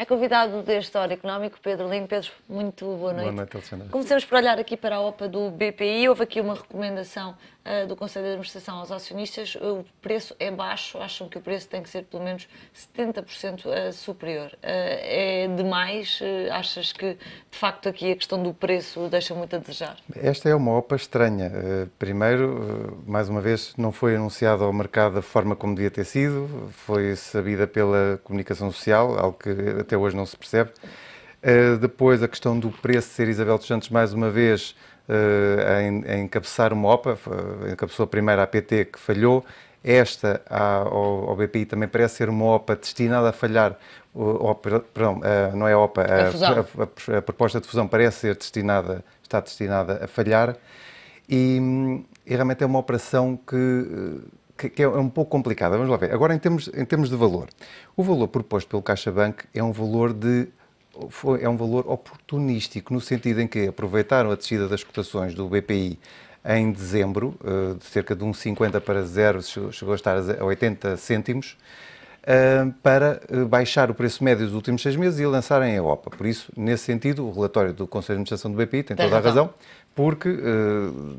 É convidado da História Económico, Pedro Lima. Pedro, muito boa noite. Boa noite, Alexandre. Começamos por olhar aqui para a OPA do BPI. Houve aqui uma recomendação eh, do Conselho de Administração aos acionistas, o preço é baixo, acham que o preço tem que ser pelo menos 70% eh, superior. Eh, é demais? achas que, de facto, aqui a questão do preço deixa muito a desejar? Esta é uma OPA estranha. primeiro, mais uma vez, não foi anunciada ao mercado da forma como devia ter sido, foi sabida pela comunicação social, algo que até hoje não se percebe. depois, a questão do preço ser Isabel dos Santos, mais uma vez, eh, a, encabeçar uma OPA, encabeçou a primeira APT que falhou, esta ao, BPI também parece ser uma OPA destinada a falhar, perdão, não é a OPA, a, a, a proposta de fusão parece ser destinada, está destinada a falhar, e, e realmente é uma operação eh, que que, é um pouco complicada. Vamos lá ver. Agora, em termos, em termos de valor, o valor proposto pelo CaixaBank é um valor de foi, é um valor oportunístico, no sentido em que aproveitaram a descida das cotações do BPI em dezembro, eh, de cerca de 1,50 para zero, chegou a estar a 80 cêntimos, eh, para eh, baixar o preço médio dos últimos seis meses e lançarem a Europa. Por isso, nesse sentido, o relatório do Conselho de Administração do BPI tem toda a razão, porque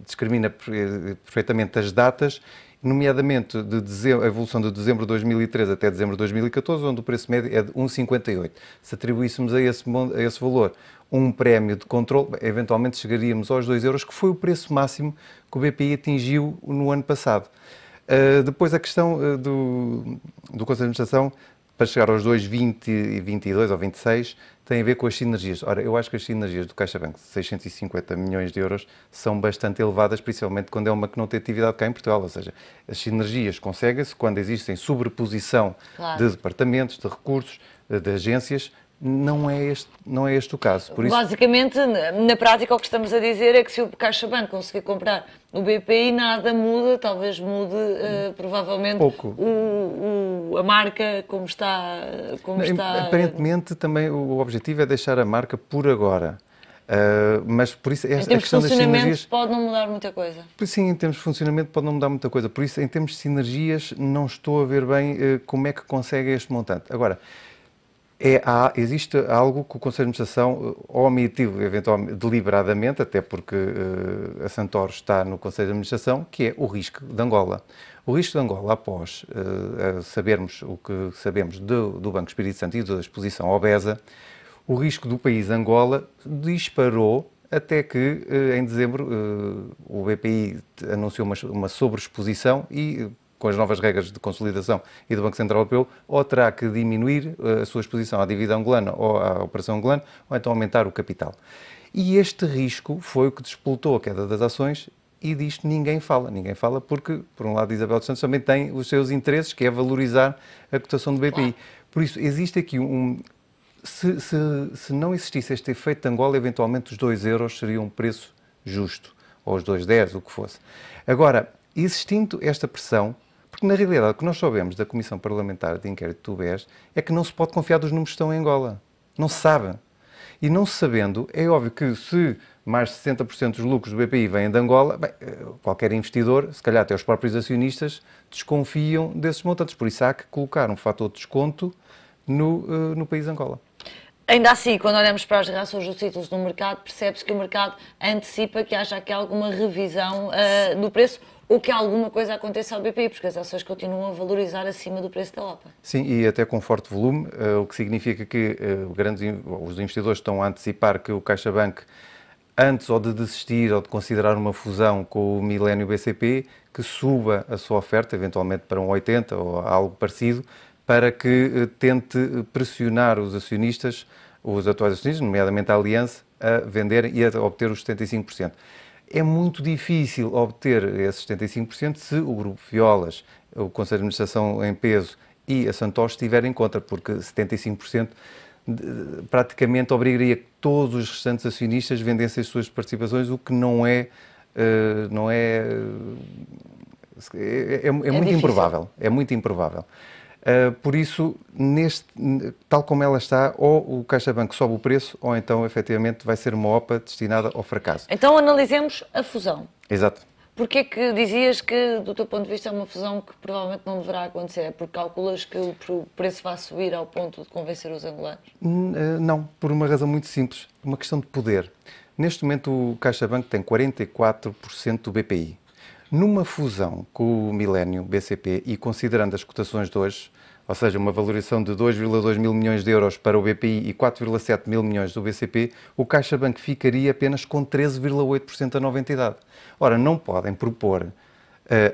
discrimina perfeitamente as datas nomeadamente de dezembro, a evolução de dezembro de 2013 até dezembro de 2014, onde o preço médio é de 1,58. Se atribuíssemos a esse, a esse valor um prémio de controle, eventualmente chegaríamos aos 2 euros, que foi o preço máximo que o BPI atingiu no ano passado. Uh, depois a questão ah, do, do Conselho de Administração, para chegar aos 2,20 e 22 ou 26, tem a ver com as sinergias. Ora, eu acho que as sinergias do CaixaBank, 650 milhões de euros, são bastante elevadas, principalmente quando é uma que não tem atividade cá em Portugal. Ou seja, as sinergias conseguem-se quando existem sobreposição claro. de departamentos, de recursos, eh, de agências não é, este, não é este o caso. Por isso... Basicamente, na prática, o que estamos a dizer é que se o CaixaBank conseguir comprar o BPI, nada muda, talvez mude uh, provavelmente o, o, a marca como está, como está. Aparentemente, também o objetivo é deixar a marca por agora. Uh, mas por isso esta, em termos a questão de funcionamento das sinergias, pode não mudar muita coisa. Sim, em termos de funcionamento pode não mudar muita coisa. Por isso, em termos de sinergias, não estou a ver bem uh, como é que consegue este montante. Agora, é, há, existe algo que o Conselho de Administração eh, omitiu, eventualmente, deliberadamente, até porque uh, a Santoro está no Conselho de Administração, que é o risco de Angola. O risco de Angola, após uh, sabermos o que sabemos do, do Banco Espírito Santo e da exposição obesa, o risco do país Angola disparou até que em dezembro o BPI anunciou uma, sobreexposição e com as novas regras de consolidação e do Banco Central Europeu, ou terá que diminuir eh, a sua exposição à dívida angolana ou à operação angolana, ou então aumentar o capital. E este risco foi o que despoltou a queda das ações e disto ninguém fala. Ninguém fala porque, por um lado, Isabel dos Santos também tem os seus interesses, que é valorizar a cotação do BPI. Por isso, existe aqui um. Se, se, se não existisse este efeito de Angola, eventualmente os 2 euros seriam um preço justo, ou os 2,10, o que fosse. Agora, existindo esta pressão, porque, na realidade, o que nós soubemos da Comissão Parlamentar de Inquérito do BES é que não se pode confiar dos números que estão em Angola. Não se sabe. E não sabendo, é óbvio que se mais de 60% dos lucros do BPI vêm de Angola, bem, eh, qualquer investidor, se calhar até os próprios acionistas, desconfiam desses montantes. Por isso há que colocar um fator de desconto no, eh, no país Angola. Ainda assim, quando olhamos para as reações dos títulos no mercado, percebe-se que o mercado antecipa que haja aqui alguma revisão uh, do preço ou que alguma coisa aconteça ao BPI, porque as ações continuam a valorizar acima do preço da OPA. Sim, e até com forte volume, eh, o que significa que eh, grandes, os investidores estão a antecipar que o CaixaBank, antes ou de desistir ou de considerar uma fusão com o Milênio BCP, que suba a sua oferta, eventualmente para um 80 ou algo parecido, para que eh, tente pressionar os acionistas, os atuais acionistas, nomeadamente a Aliança, a vender e a obter os 75% é muito difícil obter esses 75% se o Grupo Violas, o Conselho de Administração em peso e a Santos estiverem contra, porque 75% praticamente obrigaria que todos os restantes acionistas vendessem as suas participações, o que não é. Uh, não é, eh, é, é, é, é muito difícil. improvável. É muito improvável. Eh, por isso, neste, tal como ela está, ou o CaixaBank sobe o preço, ou então, efetivamente, vai ser uma OPA destinada ao fracasso. Então, analisemos a fusão. Exato. Porquê é que dizias que, do teu ponto de vista, é uma fusão que provavelmente não deverá acontecer? É porque calculas que o preço vai subir ao ponto de convencer os angolanos? Eh, não, por uma razão muito simples, uma questão de poder. Neste momento, o CaixaBank tem 44% do BPI. Numa fusão com o Millennium BCP e considerando as cotações de hoje, ou seja, uma valorização de 2,2 mil milhões de euros para o BPI e 4,7 mil milhões do BCP, o CaixaBank ficaria apenas com 13,8% da nova entidade. Ora, não podem propor uh,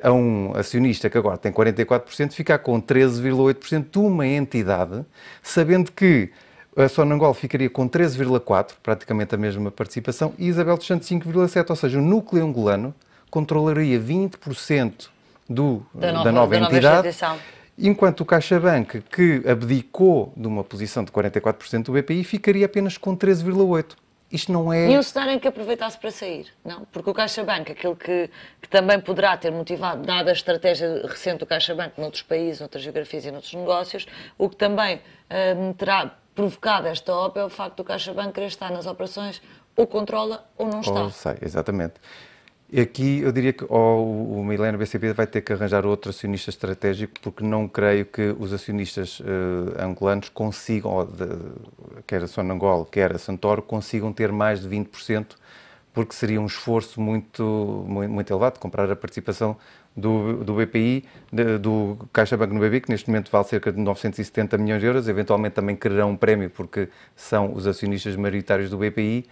a um acionista que agora tem 44% ficar com 13,8% de uma entidade, sabendo que a Sonangol ficaria com 13,4%, praticamente a mesma participação, e Isabel dos Santos 5,7%, ou seja, o núcleo angolano controlaria 20% do, da, nova, da nova da entidade. Nova enquanto o CaixaBank, que abdicou de uma posição de 44% do BPI, ficaria apenas com 13,8%. Isto não é. Nenhum cenário em que aproveitasse para sair, não? Porque o CaixaBank, aquele que, que também poderá ter motivado, dada a estratégia recente do CaixaBank noutros países, noutras geografias e noutros negócios, o que também hum, terá provocado esta OPA é o facto do CaixaBank querer estar nas operações ou controla ou não está. Ou sei, exatamente. Aqui eu diria que ou o Milena BCP vai ter que arranjar outro acionista estratégico, porque não creio que os acionistas uh, angolanos consigam, ou de, quer a Sonangol, quer a Santoro, consigam ter mais de 20%, porque seria um esforço muito, muito, muito elevado comprar a participação do, do BPI, de, do CaixaBank no BPI, que neste momento vale cerca de 970 milhões de euros, eventualmente também quererão um prémio, porque são os acionistas maioritários do BPI.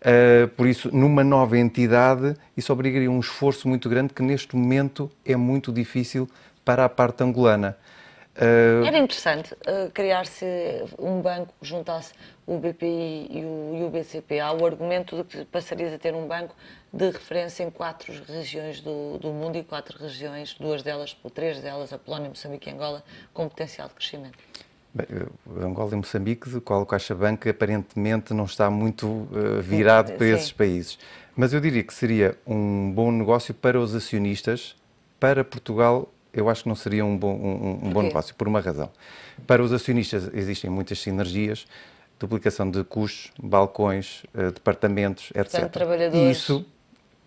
Uh, por isso, numa nova entidade, isso obrigaria um esforço muito grande que neste momento é muito difícil para a parte angolana. Uh... Era interessante uh, criar-se um banco que juntasse o BPI e o, e o BCP. Há o argumento de que passarias a ter um banco de referência em quatro regiões do, do mundo e quatro regiões, duas delas, três delas, a Polónia, Moçambique e Angola, com potencial de crescimento. Bem, eh, Angola e Moçambique, de qual o Banca aparentemente não está muito uh, virado sim, para sim. esses países. Mas eu diria que seria um bom negócio para os acionistas, para Portugal eu acho que não seria um bom, um, um bom negócio, por uma razão. Para os acionistas existem muitas sinergias, duplicação de custos, balcões, uh, departamentos, etc. Portanto, trabalhadores... Isso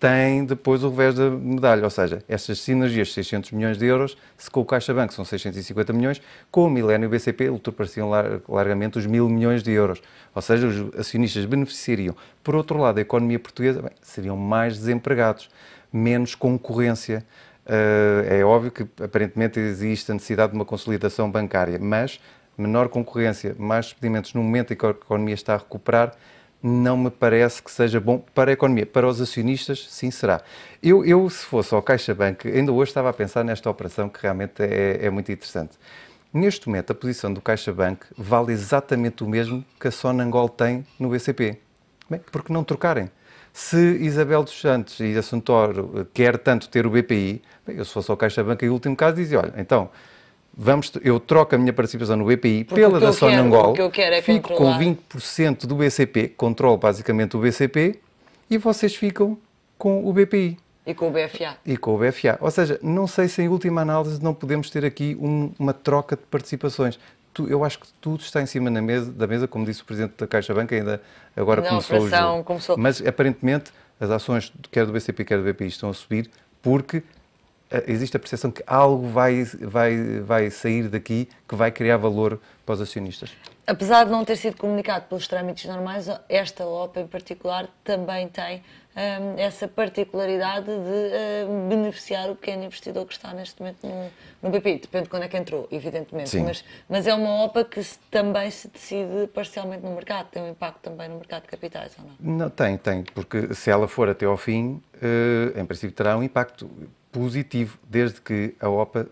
tem depois o revés da medalha. Ou seja, estas sinergias, 600 milhões de euros, se com o Caixa Banco são 650 milhões, com o Milénio BCP ultrapassariam largamente os mil milhões de euros. Ou seja, os acionistas beneficiariam. Por outro lado, a economia portuguesa bem, seriam mais desempregados, menos concorrência. Eh, é óbvio que aparentemente existe a necessidade de uma consolidação bancária, mas menor concorrência, mais despedimentos no momento em que a economia está a recuperar, não me parece que seja bom para a economia. Para os acionistas, sim, será. Eu, eu se fosse ao CaixaBank, ainda hoje estava a pensar nesta operação que realmente é, é muito interessante. Neste momento, a posição do CaixaBank vale exatamente o mesmo que a Sonangol tem no BCP. Bem, porque não trocarem? Se Isabel dos Santos e a Santoro eh, quer tanto ter o BPI, bem, eu se fosse ao CaixaBank, em último caso, dizia, olha, então, vamos, eu troco a minha participação no BPI porque pela da Sonangol, quero, é fico controlar. com 20% do BCP, controlo basicamente o BCP, e vocês ficam com o BPI. E com o BFA. E com o BFA. Ou seja, não sei se em última análise não podemos ter aqui um, uma troca de participações. Tu, eu acho que tudo está em cima mesa, da mesa, como disse o Presidente da Caixa Banca, ainda agora não, começou, o jogo. começou. Mas aparentemente as ações, quer do BCP, quer do BPI, estão a subir porque eh, existe a percepção que algo vai, vai, vai sair daqui que vai criar valor para os acionistas. Apesar de não ter sido comunicado pelos trâmites normais, esta OPA em particular também tem um, ehm, essa particularidade de uh, beneficiar o pequeno investidor que está neste momento no, no BPI. Depende de quando é que entrou, evidentemente. Mas, mas é uma OPA que se, também se decide parcialmente no mercado. Tem um impacto também no mercado de capitais, ou não? Não, tem, tem. Porque se ela for até ao fim, uh, em princípio terá um impacto positivo, desde que a OPA,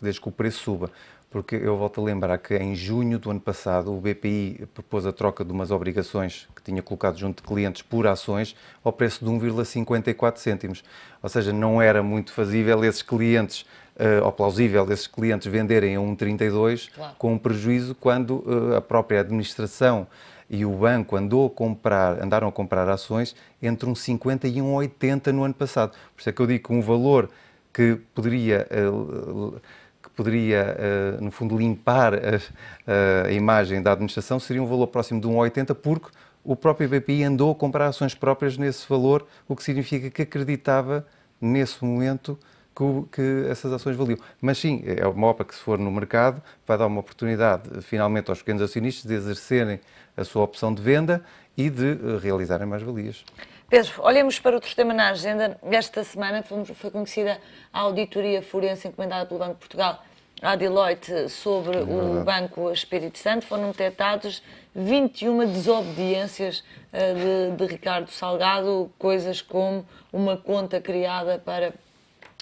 desde que o preço suba. Porque eu volto a lembrar que em junho do ano passado o BPI propôs a troca de umas obrigações que tinha colocado junto de clientes por ações ao preço de 1,54 cêntimos. Ou seja, não era muito fazível esses clientes uh, ou plausível esses clientes venderem a 1,32 claro. com um prejuízo quando uh, a própria administração e o banco andou a comprar, andaram a comprar ações entre um 50 e um 80 no ano passado. Por isso é que eu digo que um valor que poderia, eh, que poderia eh, no fundo, limpar a, a imagem da administração seria um valor próximo de um 80, porque o próprio BPI andou a comprar ações próprias nesse valor, o que significa que acreditava, nesse momento, que, que essas ações valiam. Mas sim, é uma OPA que, se for no mercado, vai dar uma oportunidade, finalmente, aos pequenos acionistas de exercerem a sua opção de venda e de eh, realizarem mais valias. Pedro, olhemos para outro tema na agenda. Esta semana foi conhecida a auditoria forense encomendada pelo Banco de Portugal à Deloitte sobre é o Banco Espírito Santo. Foram detectados 21 desobediências eh, de, de Ricardo Salgado, coisas como uma conta criada para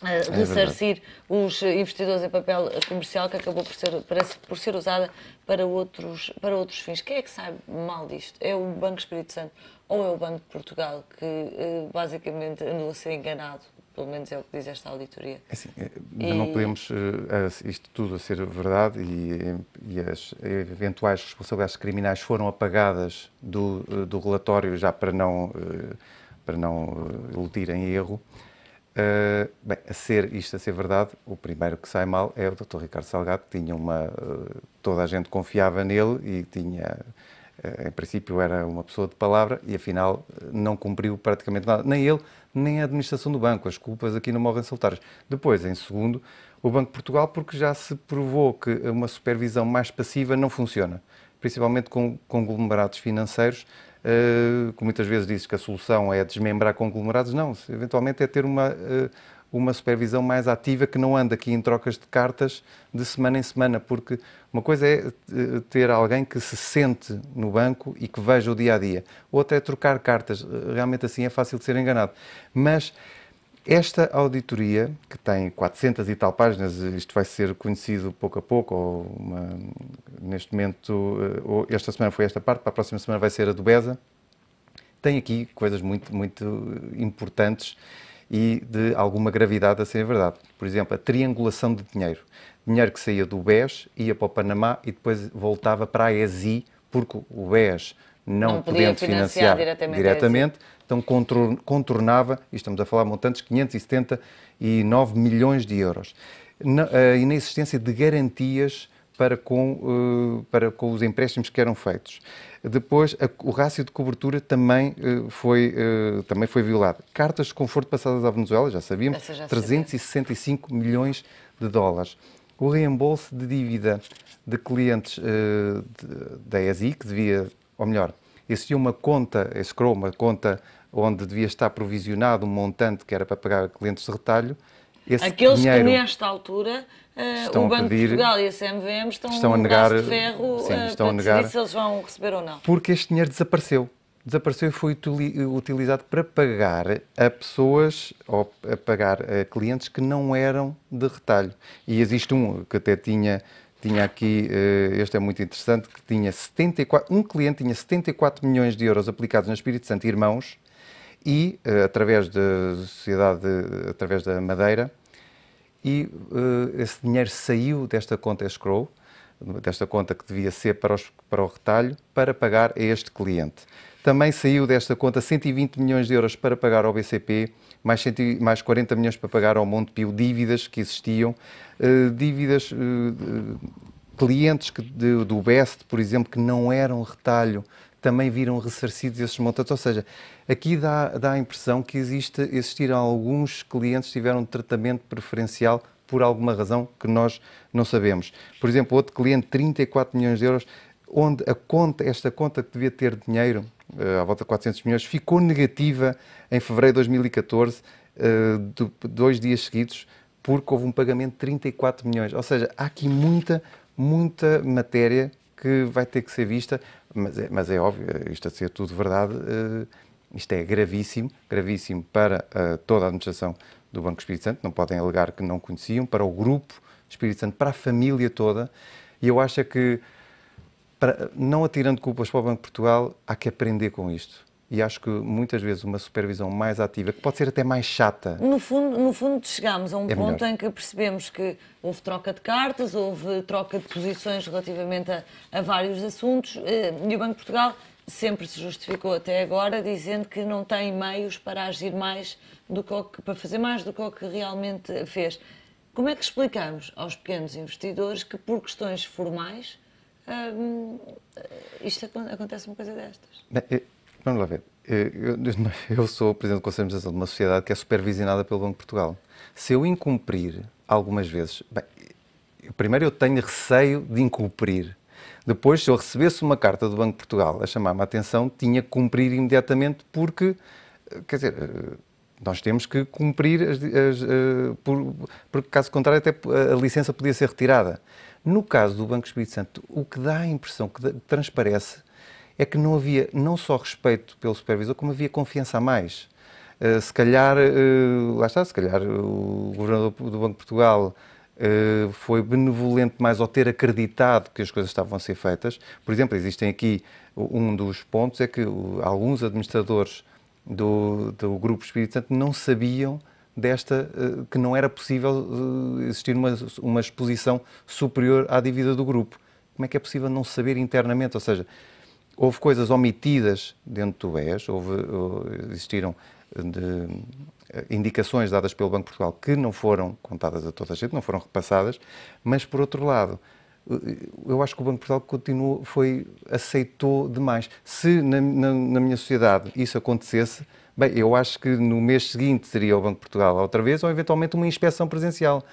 uh, eh, ressarcir é os investidores em papel comercial que acabou por ser, por ser usada para outros, para outros fins. Quem é que sabe mal disto? É o Banco Espírito Santo ou é o Banco de Portugal que uh, basicamente andou a ser enganado? Pelo menos é o que diz esta auditoria. É assim, eh, e... Não podemos uh, isto tudo a ser verdade e, e, as eventuais responsabilidades criminais foram apagadas do, do relatório já para não, para não iludirem erro. Eh, bem, a ser isto a ser verdade, o primeiro que sai mal é o Dr. Ricardo Salgado, que tinha uma. Eh, toda a gente confiava nele e tinha. Eh, em princípio era uma pessoa de palavra e afinal não cumpriu praticamente nada, nem ele, nem a administração do banco. As culpas aqui não morrem soltárias. Depois, em segundo, o Banco de Portugal, porque já se provou que uma supervisão mais passiva não funciona, principalmente com conglomerados financeiros eh, que muitas vezes dizes que a solução é desmembrar conglomerados, não, eventualmente é ter uma, eh, uma supervisão mais ativa que não anda aqui em trocas de cartas de semana em semana, porque uma coisa é eh, ter alguém que se sente no banco e que veja o dia a dia, outra é trocar cartas, realmente assim é fácil de ser enganado. Mas esta auditoria, que tem 400 e tal páginas, isto vai ser conhecido pouco a pouco, ou uma, neste momento, eh, ou esta semana foi esta parte, para a próxima semana vai ser a do BESA, tem aqui coisas muito, muito eh, importantes e de alguma gravidade a ser verdade. Por exemplo, a triangulação de dinheiro. Dinheiro que saía do BES, ia para o Panamá e depois voltava para a ESI, porque o BES não, não podendo financiar, financiar, diretamente, é diretamente então contornava, e estamos a falar de montantes, 579 milhões de euros. Na, e na existência de garantias para com, eh, para com os empréstimos que eram feitos. Depois, a, o rácio de cobertura também eh, foi, eh, também foi violado. Cartas de conforto passadas à Venezuela, já sabíamos, já 365 sabia. milhões de dólares. O reembolso de dívida de clientes de, da ESI, que devia ou melhor, existia uma conta, esse uma conta onde devia estar provisionado um montante que era para pagar clientes de retalho. Esse Aqueles dinheiro, que nesta altura eh, estão o Banco pedir, de Portugal e a CMVM estão, estão a negar, de ferro sim, eh, estão a negar, se eles vão receber ou não. Porque este dinheiro desapareceu. Desapareceu e foi utilizado para pagar a pessoas ou a pagar a clientes que não eram de retalho. E existe um que até tinha tinha aqui, eh, este é muito interessante, que tinha 74, um cliente tinha 74 milhões de euros aplicados na Espírito Santo Irmãos e, eh, através da sociedade, através da Madeira, e eh, esse dinheiro saiu desta conta escrow desta conta que devia ser para, os, para o retalho, para pagar a este cliente. Também saiu desta conta 120 milhões de euros para pagar ao BCP, mais, 100, mais 40 milhões para pagar ao Montepio, dívidas que existiam, uh, dívidas, uh, clientes que, de, do BEST, por exemplo, que não eram retalho, também viram ressarcidos esses montantes. Ou seja, aqui dá, dá a impressão que existe, existiram alguns clientes que tiveram tratamento preferencial por alguma razão que nós não sabemos. Por exemplo, outro cliente, 34 milhões de euros, onde a conta, esta conta que devia ter dinheiro, eh, à volta de 400 milhões, ficou negativa em fevereiro de 2014, eh, dois dias seguidos, porque houve um pagamento de 34 milhões. Ou seja, há aqui muita, muita matéria que vai ter que ser vista, mas é, mas é óbvio, isto a ser tudo verdade eh, isto é gravíssimo, gravíssimo para uh, toda a administração do Banco Espírito Santo, não podem alegar que não conheciam, para o grupo Espírito Santo, para a família toda. E eu acho é que, para, não atirando culpas para o Banco de Portugal, há que aprender com isto. E acho que muitas vezes uma supervisão mais ativa, que pode ser até mais chata. No fundo, no fundo chegámos a um é ponto melhor. em que percebemos que houve troca de cartas, houve troca de posições relativamente a, a vários assuntos eh, e o Banco de Portugal sempre se justificou até agora dizendo que não tem meios para agir mais do que para fazer mais do que o que realmente fez. Como é que explicamos aos pequenos investidores que por questões formais hum, isto acontece uma coisa destas? Bem, eh, vamos lá ver. Eh, eu sou o presidente do Conselho de Administração de uma sociedade que é supervisionada pelo Banco de Portugal. Se eu incumprir algumas vezes, bem, primeiro eu tenho receio de incumprir depois, se eu recebesse uma carta do Banco de Portugal a chamar-me a atenção, tinha que cumprir imediatamente, porque, eh, quer dizer, eh, nós temos que cumprir, as, as, eh, por, porque caso contrário, até a licença podia ser retirada. No caso do Banco Espírito Santo, o que dá a impressão, que, transparece, é que não havia não só respeito pelo supervisor, como havia confiança a mais. Uh, se calhar, uh, lá está, se calhar o governador do Banco de Portugal eh, foi benevolente mais ao ter acreditado que as coisas estavam a ser feitas. Por exemplo, existem aqui um dos pontos é que alguns administradores do, do Grupo Espírito Santo não sabiam desta eh, que não era possível eh, existir uma, uma exposição superior à dívida do grupo. Como é que é possível não saber internamente? Ou seja, houve coisas omitidas dentro do BES, houve, existiram de eh, indicações dadas pelo Banco de Portugal que não foram contadas a toda a gente, não foram repassadas, mas por outro lado, eh, eu acho que o Banco de Portugal continuou, foi, aceitou demais. Se na, na, na, minha sociedade isso acontecesse, bem, eu acho que no mês seguinte seria o Banco de Portugal outra vez ou eventualmente uma inspeção presencial.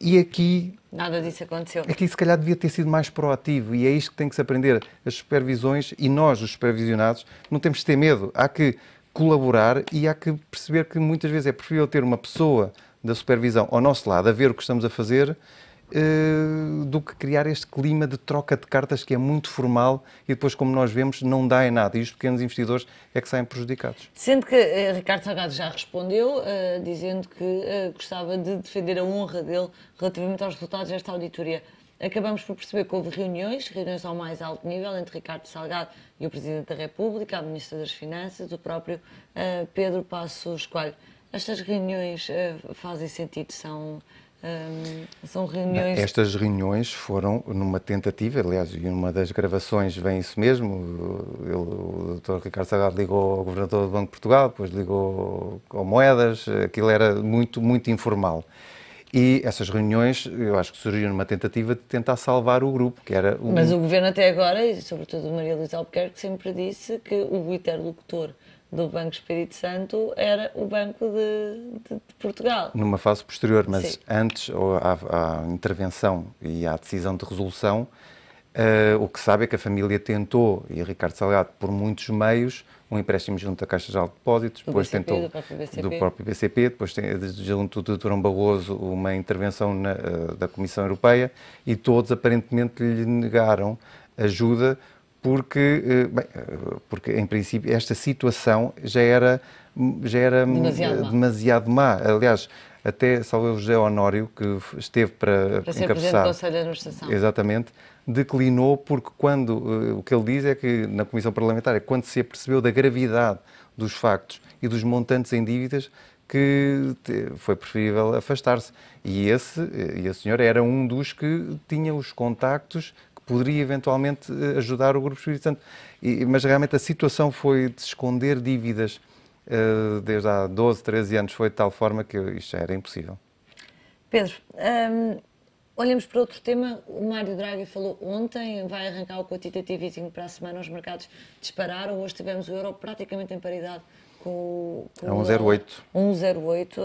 E aqui. Nada disso aconteceu. Aqui, se calhar, devia ter sido mais proativo e é isto que tem que se aprender. As supervisões e nós, os supervisionados, não temos de ter medo. Há que colaborar e há que perceber que muitas vezes é preferível ter uma pessoa da supervisão ao nosso lado a ver o que estamos a fazer eh, do que criar este clima de troca de cartas que é muito formal e depois, como nós vemos, não dá em nada. E os pequenos investidores é que saem prejudicados. Sendo que eh, Ricardo Salgado já respondeu, uh, dizendo que uh, gostava de defender a honra dele relativamente aos resultados desta auditoria. Acabamos por perceber que houve reuniões, reuniões ao mais alto nível, entre Ricardo Salgado e o Presidente da República, a Ministra das Finanças, o próprio uh, Pedro Passos Coelho. Estas reuniões uh, fazem sentido, são, eh, são reuniões. Estas reuniões foram numa tentativa, aliás, e numa das gravações vem isso mesmo. Ele, o Dr. Ricardo Salgado ligou ao Governador do Banco de Portugal, depois ligou ao Moedas, aquilo era muito, muito informal. E essas reuniões, eu acho que surgiram numa tentativa de tentar salvar o grupo, que era... o. Mas o governo até agora, e sobretudo Maria Luísa Albuquerque, sempre disse que o interlocutor do Banco Espírito Santo era o Banco de, de, de Portugal. Numa fase posterior, mas Sim. antes ou à, à, intervenção e à decisão de resolução, uh, o que sabe é que a família tentou, e Ricardo Salgado, por muitos meios, um empréstimo junto à Caixa de de Depósitos, depois BCP, tentou do próprio, do próprio, BCP, depois tem, junto do Durão Barroso uma intervenção na, eh, da Comissão Europeia e todos aparentemente lhe negaram ajuda porque, eh, bem, eh, porque em princípio esta situação já era, já era demasiado, demasiado má. má. Aliás, até salveu José Honório, que esteve para, para ser encabeçar, Presidente do Conselho de Administração. Exatamente, declinou porque quando, eh, o que ele diz é que na Comissão Parlamentar, é quando se apercebeu da gravidade dos factos e dos montantes em dívidas, que foi preferível afastar-se. E esse, eh, e a senhora era um dos que tinha os contactos que poderia eventualmente eh, ajudar o Grupo Espírito Santo. E, mas realmente a situação foi de esconder dívidas uh, desde há 12, 13 anos, foi de tal forma que isto já era impossível. Pedro, hum Olhamos para outro tema. O Mário Draghi falou ontem, vai arrancar o quantitative easing para a semana. Os mercados dispararam. Hoje tivemos o euro praticamente em paridade com, o. é um 1,08. 1,08.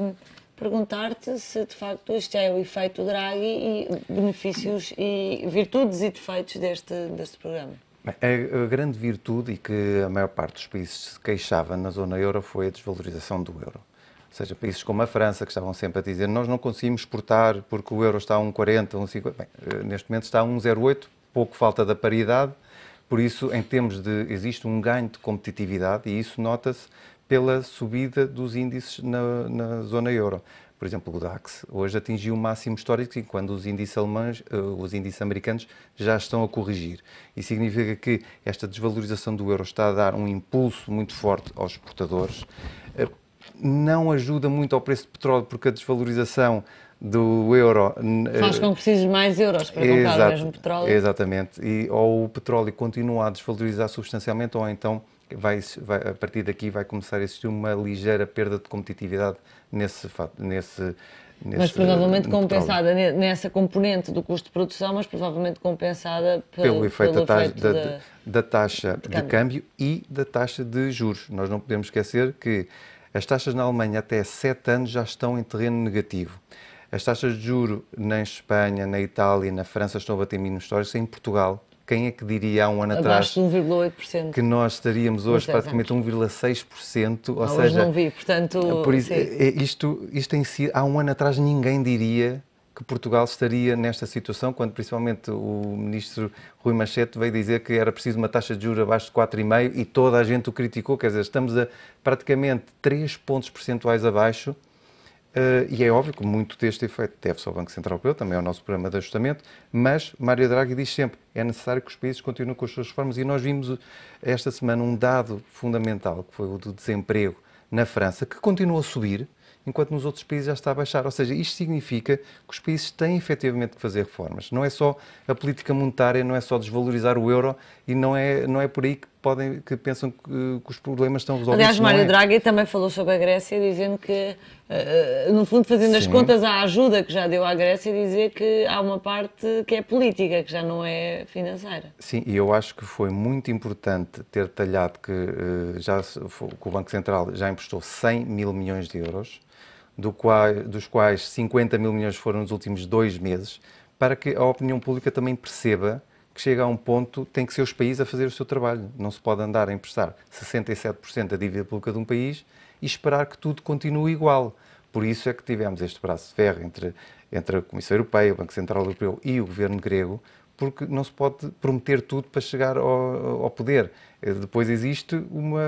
Um, Perguntar-te se de facto este é o efeito Draghi e benefícios e virtudes e defeitos deste, deste programa. A grande virtude e que a maior parte dos países se queixava na zona euro foi a desvalorização do euro. Ou seja, países como a França, que estavam sempre a dizer nós não conseguimos exportar porque o euro está a 1,40, 1,50. Bem, eh, neste momento está a 1,08, pouco falta da paridade. Por isso, em termos de. existe um ganho de competitividade e isso nota-se pela subida dos índices na, na, zona euro. Por exemplo, o DAX hoje atingiu o máximo histórico e quando os índices alemães, eh, os índices americanos já estão a corrigir. Isso significa que esta desvalorização do euro está a dar um impulso muito forte aos exportadores não ajuda muito ao preço de petróleo, porque a desvalorização do euro. Eh, Faz com que precises mais euros para comprar o mesmo petróleo. Exatamente. E, ou o petróleo continua a desvalorizar substancialmente, ou então vai, vai, a partir daqui vai começar a existir uma ligeira perda de competitividade nesse Nesse, nesse mas provavelmente eh, compensada petróleo. nessa componente do custo de produção, mas provavelmente compensada pelo, pelo efeito, pelo da, taxa, efeito da, da, da, taxa de, de câmbio. câmbio e da taxa de juros. Nós não podemos esquecer que as taxas na Alemanha até 7 anos já estão em terreno negativo. As taxas de juro na Espanha, na Itália, na França estão a bater mínimos históricos. Em Portugal, quem é que diria há um ano Abaixo atrás que nós estaríamos hoje praticamente 1,6%, ou ah, seja, não vi, portanto, por isso, é, é isto, isto em si, há um ano atrás ninguém diria que Portugal estaria nesta situação, quando principalmente o ministro Rui Machete veio dizer que era preciso uma taxa de juros abaixo de 4,5% e toda a gente o criticou, quer dizer, estamos a praticamente 3 pontos percentuais abaixo Uh, e é óbvio que muito deste efeito deve-se ao Banco Central Europeu, também ao nosso programa de ajustamento, mas Mário Draghi diz sempre é necessário que os países continuem com as suas reformas e nós vimos esta semana um dado fundamental, que foi o do desemprego na França, que continua a subir, enquanto nos outros países já está a baixar. Ou seja, isto significa que os países têm efetivamente que fazer reformas. Não é só a política monetária, não é só desvalorizar o euro e não é, não é por aí que podem, que pensam que, que, os problemas estão resolvidos. Aliás, Mário é. Draghi também falou sobre a Grécia, dizendo que, eh, eh, no fundo, fazendo Sim. as contas à ajuda que já deu à Grécia, dizer que há uma parte que é política, que já não é financeira. Sim, e eu acho que foi muito importante ter talhado que, eh, já, que o Banco Central já emprestou 100 mil milhões de euros do qual, dos quais 50 mil milhões foram nos últimos dois meses, para que a opinião pública também perceba que chega a um ponto tem que ser os países a fazer o seu trabalho. Não se pode andar a emprestar 67% da dívida pública de um país e esperar que tudo continue igual. Por isso é que tivemos este braço de ferro entre, entre a Comissão Europeia, o Banco Central Europeu e o governo grego porque não se pode prometer tudo para chegar ao, ao poder. Eh, depois existe uma,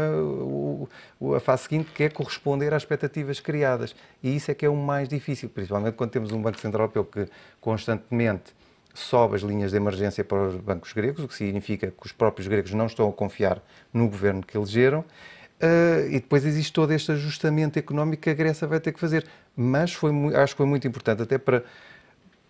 a fase seguinte, que é corresponder às expectativas criadas. E isso é que é o mais difícil, principalmente quando temos um Banco Central Europeu é que constantemente sobe as linhas de emergência para os bancos gregos, o que significa que os próprios gregos não estão a confiar no governo que elegeram. Uh, e depois existe todo este ajustamento económico que a Grécia vai ter que fazer. Mas foi, acho que foi muito importante, até para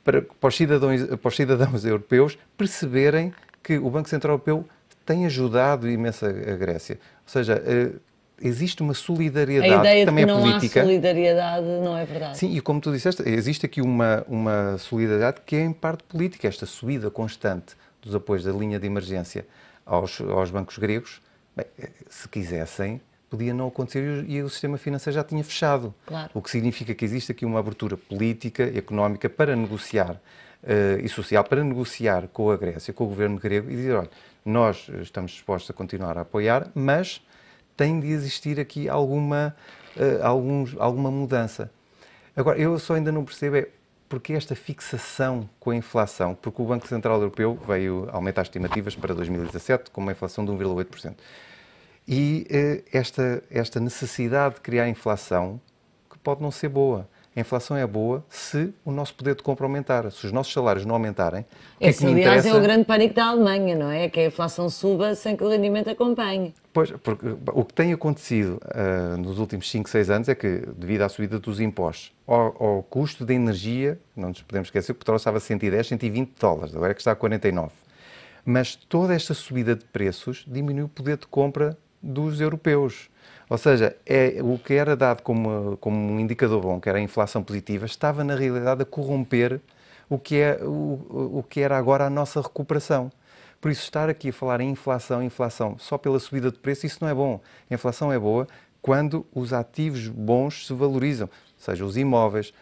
para, para, os cidadãos, para os cidadãos europeus perceberem que o Banco Central Europeu tem ajudado imenso a, Grécia. Ou seja, eh, existe uma solidariedade a ideia também de que é não política. Há solidariedade não é verdade. Sim, e como tu disseste, existe aqui uma, uma solidariedade que é em parte política, esta subida constante dos apoios da linha de emergência aos, aos bancos gregos. Bem, eh, se quisessem, podia não acontecer e o sistema financeiro já tinha fechado. Claro. O que significa que existe aqui uma abertura política, económica para negociar uh, e social, para negociar com a Grécia, com o governo grego e dizer: olha, nós estamos dispostos a continuar a apoiar, mas tem de existir aqui alguma, uh, alguns, alguma mudança. Agora, eu só ainda não percebo é porque esta fixação com a inflação, porque o Banco Central Europeu veio aumentar as estimativas para 2017 com uma inflação de 1,8%. E eh, esta, esta necessidade de criar inflação, que pode não ser boa. A inflação é boa se o nosso poder de compra aumentar, se os nossos salários não aumentarem. Esse, é que aliás, interessa... é o grande pânico da Alemanha, não é? Que a inflação suba sem que o rendimento acompanhe. Pois, porque o que tem acontecido uh, nos últimos 5, 6 anos é que, devido à subida dos impostos, ao, ao custo da energia, não nos podemos esquecer, o petróleo estava a 110, 120 dólares, agora é que está a 49. Mas toda esta subida de preços diminuiu o poder de compra dos europeus. Ou seja, é, o que era dado como, como um indicador bom, que era a inflação positiva, estava na realidade a corromper o que, é, o, o que era agora a nossa recuperação. Por isso, estar aqui a falar em inflação, inflação só pela subida de preço, isso não é bom. A inflação é boa quando os ativos bons se valorizam sejam os imóveis,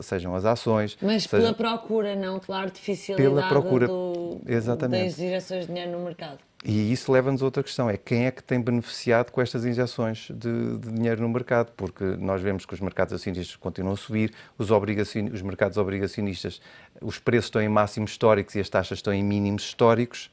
sejam as ações. Mas seja... pela procura, não pela artificialidade pela procura, do... Exatamente. das injeções de dinheiro no mercado. E isso leva-nos a outra questão, é quem é que tem beneficiado com estas injeções de, de dinheiro no mercado, porque nós vemos que os mercados acionistas continuam a subir, os, obrigacion, os mercados obrigacionistas, os preços estão em máximos históricos e as taxas estão em mínimos históricos,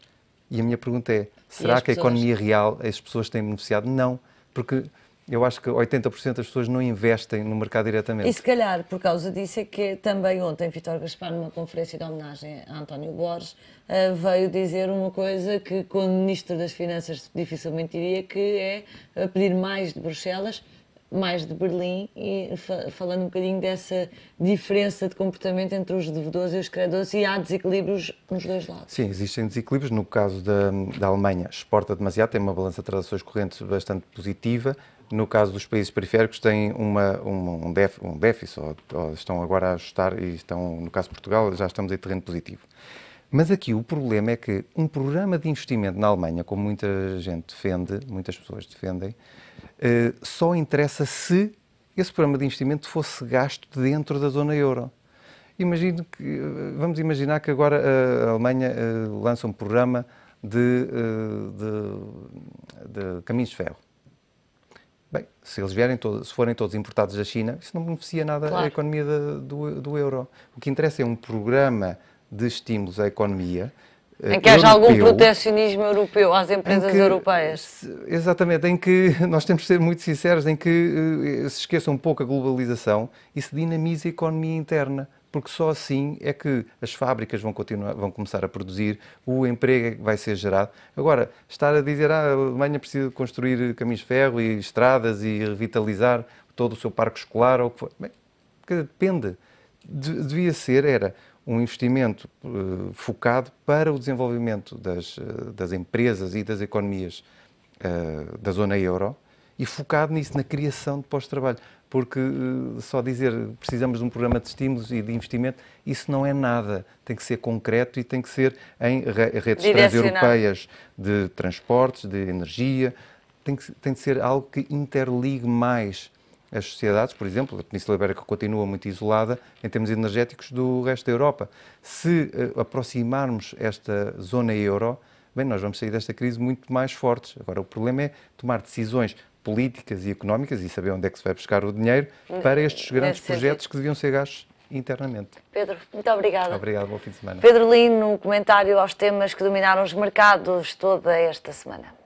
e a minha pergunta é, será que pessoas... a economia real, as pessoas têm beneficiado? Não, porque eu acho que 80% das pessoas não investem no mercado diretamente. E se calhar por causa disso é que também ontem Vitor Gaspar, numa conferência de homenagem a António Borges, eh, veio dizer uma coisa que, como Ministro das Finanças, dificilmente diria, que é eh, pedir mais de Bruxelas, mais de Berlim, e falando um bocadinho dessa diferença de comportamento entre os devedores e os credores, e há desequilíbrios nos dois lados. Sim, existem desequilíbrios. No caso da, da Alemanha, exporta demasiado, tem uma balança de transações correntes bastante positiva, no caso dos países periféricos, têm uma, uma um, déficit, um déficit ou, ou, estão agora a ajustar, e estão, no caso de Portugal, já estamos em terreno positivo. Mas aqui o problema é que um programa de investimento na Alemanha, como muita gente defende, muitas pessoas defendem, eh, só interessa se esse programa de investimento fosse gasto dentro da zona euro. Imagino que, eh, vamos imaginar que agora eh, a Alemanha eh, lança um programa de, eh, de, de caminhos de ferro Bem, se eles vierem todos, se forem todos importados da China, isso não beneficia nada claro. a economia do, do euro. O que interessa é um programa de estímulos à economia eh, em que europeu, haja algum protecionismo europeu às empresas que, europeias. Exatamente, em que nós temos de ser muito sinceros, em que eh, se esqueça um pouco a globalização e se dinamiza a economia interna porque só assim é que as fábricas vão, continuar, vão começar a produzir, o emprego é vai ser gerado. Agora, estar a dizer ah, a Alemanha precisa construir caminhos de ferro e estradas e revitalizar todo o seu parque escolar ou o que for. Bem, depende. Devia ser, era um investimento uh, focado para o desenvolvimento das, uh, das empresas e das economias uh, da zona euro e focado nisso, na criação de pós-trabalho porque eh, só dizer precisamos de um programa de estímulos e de investimento, isso não é nada. Tem que ser concreto e tem que ser em redes transeuropeias de transportes, de energia. Tem, que, tem de ser algo que interligue mais as sociedades, por exemplo, a Península Ibérica continua muito isolada em termos energéticos do resto da Europa. Se eh, aproximarmos esta zona euro, bem, nós vamos sair desta crise muito mais fortes. Agora, o problema é tomar decisões políticas e económicas e saber onde é que se vai buscar o dinheiro hum, para estes é grandes projetos que deviam ser gastos internamente. Pedro, muito obrigada. Obrigado, bom fim de semana. Pedro Lino, um comentário aos temas que dominaram os mercados toda esta semana.